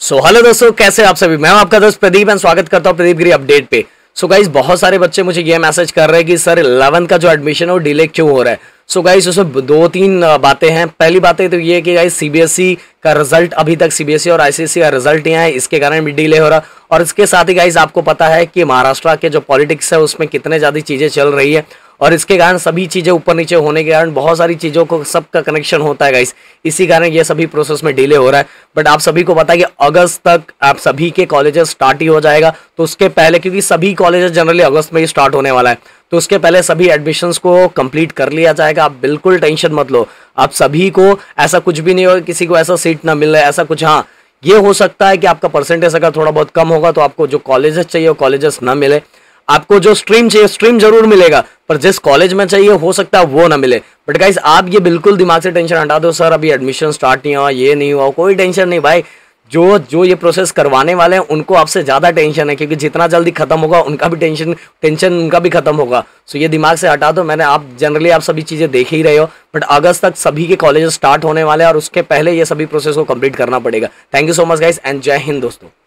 सो so, hello दोस्तों कैसे आप सभी मैं आपका दोस्त प्रदीप एंड स्वागत करता हूँ प्रदीप गिरी अपडेट पे सो so, गाइज बहुत सारे बच्चे मुझे ये मैसेज कर रहे हैं कि सर इलेवन का जो एडमिशन है वो डिले क्यों हो रहा है सो so, गाइस उसमें दो तीन बातें हैं पहली बातें तो ये कि गाइज सीबीएसई e का रिजल्ट अभी तक सीबीएसई e और आईसीएसई e का रिजल्ट यहाँ है इसके कारण भी डिले हो रहा और इसके साथ ही गाइज आपको पता है कि महाराष्ट्र के जो पॉलिटिक्स है उसमें कितने ज़्यादा चीज़ें चल रही है और इसके कारण सभी चीज़ें ऊपर नीचे होने के कारण बहुत सारी चीज़ों को सबका कनेक्शन होता है गाइस इसी कारण ये सभी प्रोसेस में डिले हो रहा है बट आप सभी को पता है कि अगस्त तक आप सभी के कॉलेजेस स्टार्ट ही हो जाएगा तो उसके पहले क्योंकि सभी कॉलेजेस जनरली अगस्त में ही स्टार्ट होने वाला है तो उसके पहले सभी एडमिशन्स को कंप्लीट कर लिया जाएगा आप बिल्कुल टेंशन मत लो आप सभी को ऐसा कुछ भी नहीं होगा किसी को ऐसा सीट ना मिल रहा है ऐसा कुछ हाँ ये हो सकता है कि आपका परसेंटेज अगर थोड़ा बहुत कम होगा तो आपको जो कॉलेजेस चाहिए वो कॉलेजेस ना मिले आपको जो स्ट्रीम चाहिए स्ट्रीम जरूर मिलेगा पर जिस कॉलेज में चाहिए हो सकता है वो ना मिले बट गाइज आप ये बिल्कुल दिमाग से टेंशन हटा दो सर अभी एडमिशन स्टार्ट नहीं हुआ ये नहीं हुआ कोई टेंशन नहीं भाई जो जो ये प्रोसेस करवाने वाले हैं उनको आपसे ज़्यादा टेंशन है क्योंकि जितना जल्दी खत्म होगा उनका भी टेंशन टेंशन उनका भी खत्म होगा सो ये दिमाग से हटा दो मैंने आप जनरली आप सभी चीज़ें देख ही रहे हो बट अगस्त तक सभी के कॉलेज स्टार्ट होने वाले हैं और उसके पहले ये सभी प्रोसेस को कंप्लीट करना पड़ेगा thank you so much guys and Jai Hind दोस्तों